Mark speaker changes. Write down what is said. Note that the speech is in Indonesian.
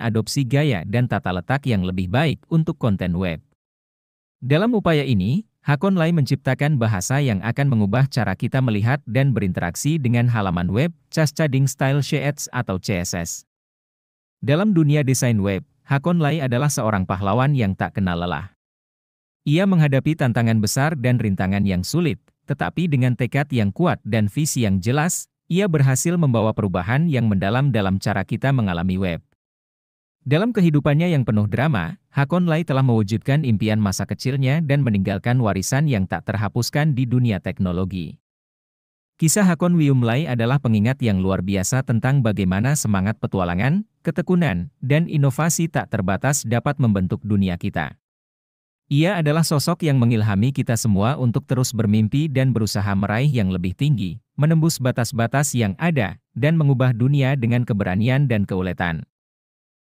Speaker 1: adopsi gaya dan tata letak yang lebih baik untuk konten web. Dalam upaya ini, Hakonlai menciptakan bahasa yang akan mengubah cara kita melihat dan berinteraksi dengan halaman web, Cascading Style Sheets atau CSS. Dalam dunia desain web, Hakonlai adalah seorang pahlawan yang tak kenal lelah. Ia menghadapi tantangan besar dan rintangan yang sulit, tetapi dengan tekad yang kuat dan visi yang jelas, ia berhasil membawa perubahan yang mendalam dalam cara kita mengalami web. Dalam kehidupannya yang penuh drama, Hakon Lai telah mewujudkan impian masa kecilnya dan meninggalkan warisan yang tak terhapuskan di dunia teknologi. Kisah Hakon Wium Lai adalah pengingat yang luar biasa tentang bagaimana semangat petualangan, ketekunan, dan inovasi tak terbatas dapat membentuk dunia kita. Ia adalah sosok yang mengilhami kita semua untuk terus bermimpi dan berusaha meraih yang lebih tinggi, menembus batas-batas yang ada, dan mengubah dunia dengan keberanian dan keuletan.